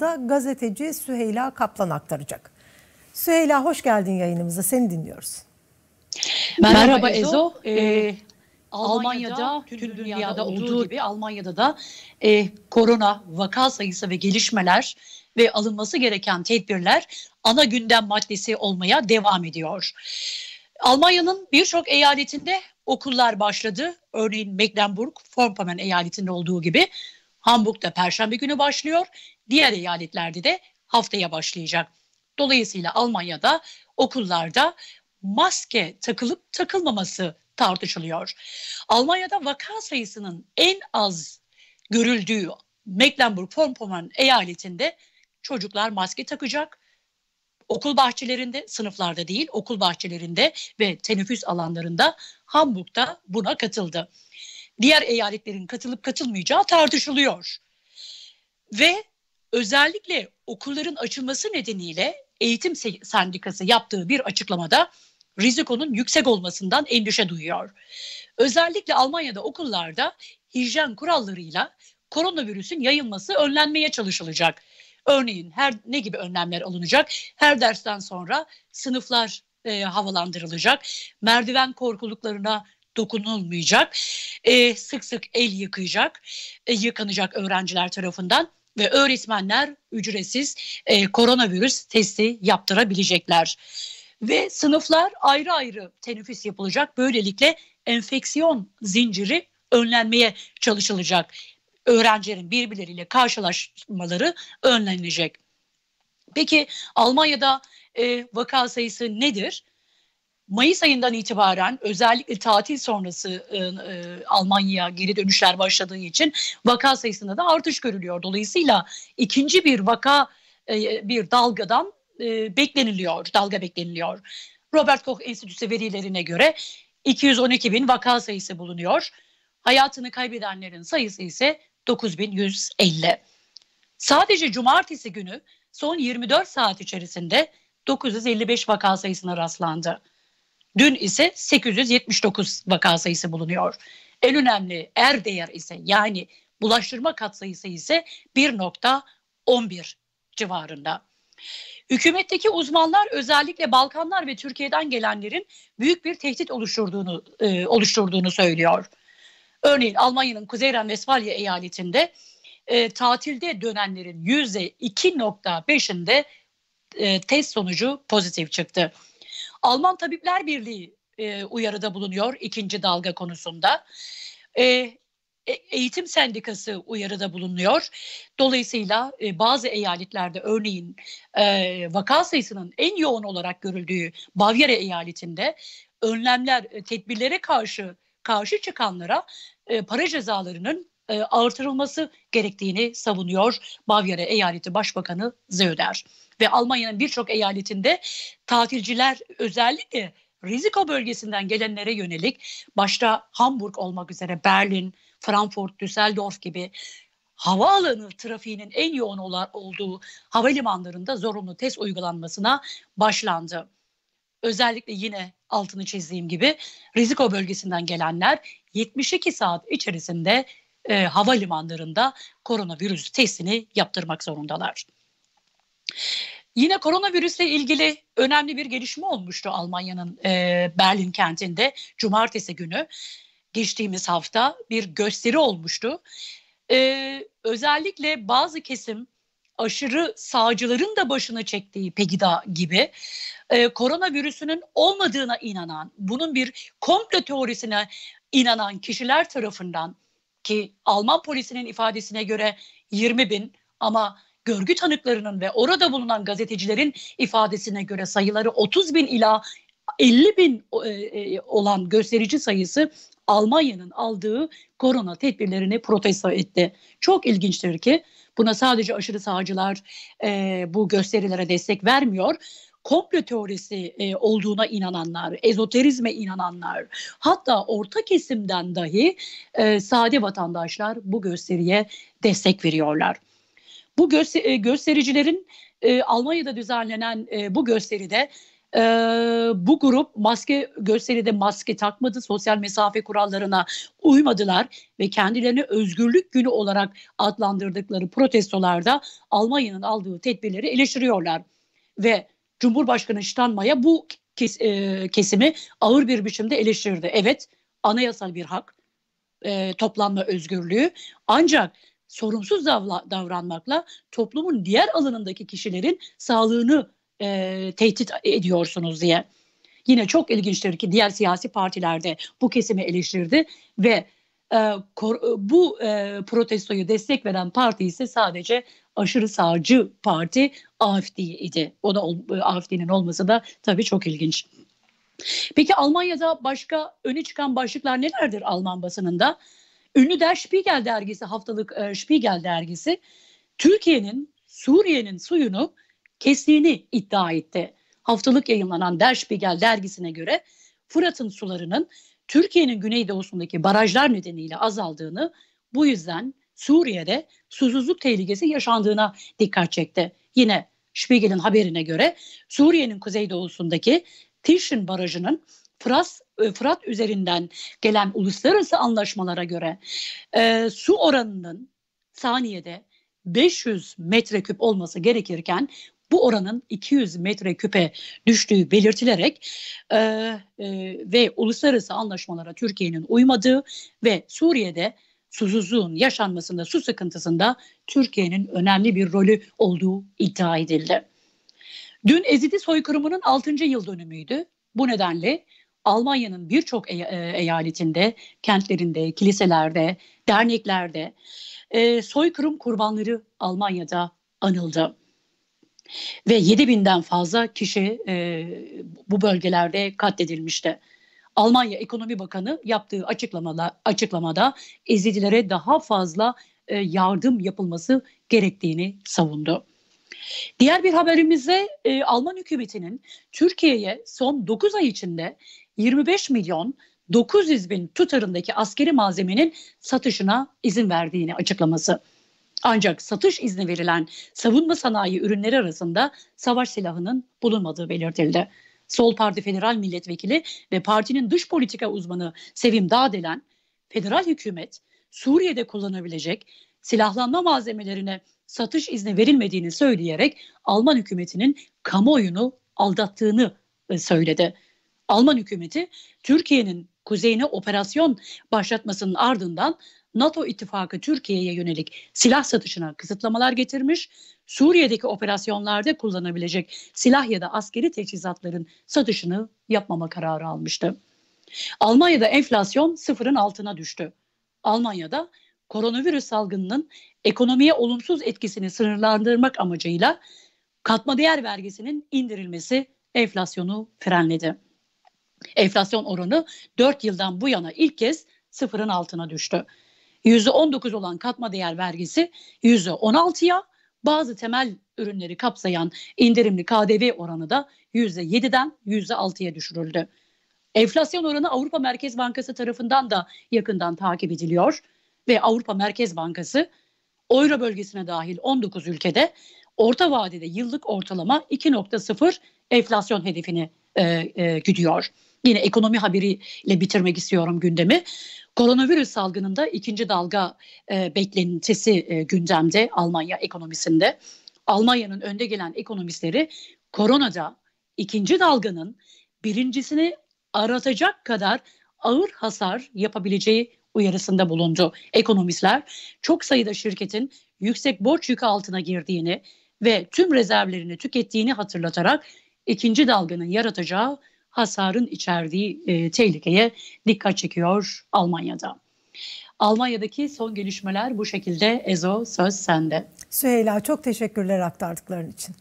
da gazeteci Süheyla Kaplan aktaracak. Süheyla hoş geldin yayınımıza. Seni dinliyoruz. Merhaba, Merhaba Ezo. Ezo. Ee, ee Almanya'da, tüm dünyada olduğu gibi Almanya'da da e, korona vaka sayısı ve gelişmeler ve alınması gereken tedbirler ana gündem maddesi olmaya devam ediyor. Almanya'nın birçok eyaletinde okullar başladı. Örneğin Mecklenburg, Vorpommern eyaletinde olduğu gibi Hamburg'da perşembe günü başlıyor. Diğer eyaletlerde de haftaya başlayacak. Dolayısıyla Almanya'da okullarda maske takılıp takılmaması tartışılıyor. Almanya'da vaka sayısının en az görüldüğü Mecklenburg-Vorpommern eyaletinde çocuklar maske takacak. Okul bahçelerinde, sınıflarda değil, okul bahçelerinde ve teneffüs alanlarında Hamburg'da buna katıldı. Diğer eyaletlerin katılıp katılmayacağı tartışılıyor. Ve Özellikle okulların açılması nedeniyle eğitim sendikası yaptığı bir açıklamada rizikonun yüksek olmasından endişe duyuyor. Özellikle Almanya'da okullarda hijyen kurallarıyla koronavirüsün yayılması önlenmeye çalışılacak. Örneğin her ne gibi önlemler alınacak? Her dersten sonra sınıflar e, havalandırılacak. Merdiven korkuluklarına dokunulmayacak. E, sık sık el yıkayacak, e, yıkanacak öğrenciler tarafından ve öğretmenler ücretsiz e, koronavirüs testi yaptırabilecekler. Ve sınıflar ayrı ayrı teneffüs yapılacak. Böylelikle enfeksiyon zinciri önlenmeye çalışılacak. Öğrencilerin birbirleriyle karşılaşmaları önlenecek. Peki Almanya'da e, vaka sayısı nedir? Mayıs ayından itibaren özellikle tatil sonrası e, e, Almanya'ya geri dönüşler başladığı için vaka sayısında da artış görülüyor. Dolayısıyla ikinci bir vaka e, bir dalgadan e, bekleniliyor, dalga bekleniliyor. Robert Koch Enstitüsü verilerine göre 212 bin vaka sayısı bulunuyor. Hayatını kaybedenlerin sayısı ise 9150. Sadece cumartesi günü son 24 saat içerisinde 955 vaka sayısına rastlandı. Dün ise 879 vaka sayısı bulunuyor. En önemli er değer ise yani bulaştırma katsayısı ise 1.11 civarında. Hükümetteki uzmanlar özellikle Balkanlar ve Türkiye'den gelenlerin büyük bir tehdit oluşturduğunu e, oluşturduğunu söylüyor. Örneğin Almanya'nın Kuzey Renvesfalya eyaletinde e, tatilde dönenlerin %2.5'inde e, test sonucu pozitif çıktı. Alman Tabipler Birliği e, uyarıda bulunuyor ikinci dalga konusunda. E, e, Eğitim Sendikası uyarıda bulunuyor. Dolayısıyla e, bazı eyaletlerde örneğin e, vaka sayısının en yoğun olarak görüldüğü Bavyera eyaletinde önlemler, e, tedbirlere karşı karşı çıkanlara e, para cezalarının e, artırılması gerektiğini savunuyor Bavyera Eyaleti Başbakanı Zöder. Ve Almanya'nın birçok eyaletinde tatilciler özellikle Riziko bölgesinden gelenlere yönelik başta Hamburg olmak üzere Berlin, Frankfurt, Düsseldorf gibi havaalanı trafiğinin en yoğun olduğu havalimanlarında zorunlu test uygulanmasına başlandı. Özellikle yine altını çizdiğim gibi Riziko bölgesinden gelenler 72 saat içerisinde e, havalimanlarında koronavirüs testini yaptırmak zorundalar. Yine koronavirüsle ilgili önemli bir gelişme olmuştu Almanya'nın e, Berlin kentinde cumartesi günü. Geçtiğimiz hafta bir gösteri olmuştu. E, özellikle bazı kesim aşırı sağcıların da başına çektiği Pegida gibi e, koronavirüsünün olmadığına inanan, bunun bir komplo teorisine inanan kişiler tarafından ki Alman polisinin ifadesine göre 20 bin ama görgü tanıklarının ve orada bulunan gazetecilerin ifadesine göre sayıları 30 bin ila 50 bin e, e, olan gösterici sayısı Almanya'nın aldığı korona tedbirlerini protesto etti. Çok ilginçtir ki buna sadece aşırı sağcılar e, bu gösterilere destek vermiyor komplo teorisi e, olduğuna inananlar, ezoterizme inananlar, hatta orta kesimden dahi e, sade vatandaşlar bu gösteriye destek veriyorlar. Bu göster e, göstericilerin e, Almanya'da düzenlenen e, bu gösteride e, bu grup maske gösteride maske takmadı, sosyal mesafe kurallarına uymadılar ve kendilerini özgürlük günü olarak adlandırdıkları protestolarda Almanya'nın aldığı tedbirleri eleştiriyorlar ve Cumhurbaşkanı Steinmeier bu kes, e, kesimi ağır bir biçimde eleştirdi. Evet anayasal bir hak e, toplanma özgürlüğü ancak sorumsuz davla, davranmakla toplumun diğer alanındaki kişilerin sağlığını e, tehdit ediyorsunuz diye. Yine çok ilginçtir ki diğer siyasi partilerde bu kesimi eleştirdi ve ee, bu e, protestoyu destek veren parti ise sadece aşırı sağcı parti AFD idi. O da e, AFD'nin olması da tabii çok ilginç. Peki Almanya'da başka öne çıkan başlıklar nelerdir Alman basınında? Ünlü Der Spiegel dergisi, haftalık e, Spiegel dergisi Türkiye'nin Suriye'nin suyunu kestiğini iddia etti. Haftalık yayınlanan Der Spiegel dergisine göre Fırat'ın sularının Türkiye'nin güneydoğusundaki barajlar nedeniyle azaldığını bu yüzden Suriye'de susuzluk tehlikesi yaşandığına dikkat çekti. Yine Spiegel'in haberine göre Suriye'nin kuzeydoğusundaki Tishin Barajı'nın Fırat, e, Fırat üzerinden gelen uluslararası anlaşmalara göre e, su oranının saniyede 500 metreküp olması gerekirken bu oranın 200 metre küpe düştüğü belirtilerek e, e, ve uluslararası anlaşmalara Türkiye'nin uymadığı ve Suriye'de susuzluğun yaşanmasında, su sıkıntısında Türkiye'nin önemli bir rolü olduğu iddia edildi. Dün Ezidi soykırımının 6. yıl dönümüydü. Bu nedenle Almanya'nın birçok e- e- eyaletinde, kentlerinde, kiliselerde, derneklerde e- soykırım kurbanları Almanya'da anıldı. Ve 7000'den fazla kişi e, bu bölgelerde katledilmişti. Almanya Ekonomi Bakanı yaptığı açıklamada, açıklamada ezicilere daha fazla e, yardım yapılması gerektiğini savundu. Diğer bir haberimizde e, Alman hükümetinin Türkiye'ye son 9 ay içinde 25 milyon 900 bin tutarındaki askeri malzemenin satışına izin verdiğini açıklaması. Ancak satış izni verilen savunma sanayi ürünleri arasında savaş silahının bulunmadığı belirtildi. Sol Parti Federal Milletvekili ve partinin dış politika uzmanı Sevim Dağdelen, federal hükümet Suriye'de kullanabilecek silahlanma malzemelerine satış izni verilmediğini söyleyerek Alman hükümetinin kamuoyunu aldattığını e, söyledi. Alman hükümeti Türkiye'nin kuzeyine operasyon başlatmasının ardından NATO ittifakı Türkiye'ye yönelik silah satışına kısıtlamalar getirmiş, Suriye'deki operasyonlarda kullanabilecek silah ya da askeri teçhizatların satışını yapmama kararı almıştı. Almanya'da enflasyon sıfırın altına düştü. Almanya'da koronavirüs salgınının ekonomiye olumsuz etkisini sınırlandırmak amacıyla katma değer vergisinin indirilmesi enflasyonu frenledi. Enflasyon oranı 4 yıldan bu yana ilk kez sıfırın altına düştü. %19 olan katma değer vergisi %16'ya, bazı temel ürünleri kapsayan indirimli KDV oranı da %7'den %6'ya düşürüldü. Enflasyon oranı Avrupa Merkez Bankası tarafından da yakından takip ediliyor ve Avrupa Merkez Bankası Euro bölgesine dahil 19 ülkede orta vadede yıllık ortalama 2.0 enflasyon hedefini e, e, güdüyor. Yine ekonomi haberiyle bitirmek istiyorum gündemi. Koronavirüs salgınında ikinci dalga e, beklentisi e, gündemde Almanya ekonomisinde. Almanya'nın önde gelen ekonomistleri koronada ikinci dalganın birincisini aratacak kadar ağır hasar yapabileceği uyarısında bulundu. Ekonomistler çok sayıda şirketin yüksek borç yükü altına girdiğini ve tüm rezervlerini tükettiğini hatırlatarak ikinci dalganın yaratacağı hasarın içerdiği e, tehlikeye dikkat çekiyor Almanya'da. Almanya'daki son gelişmeler bu şekilde. Ezo söz sende. Süheyla çok teşekkürler aktardıkların için.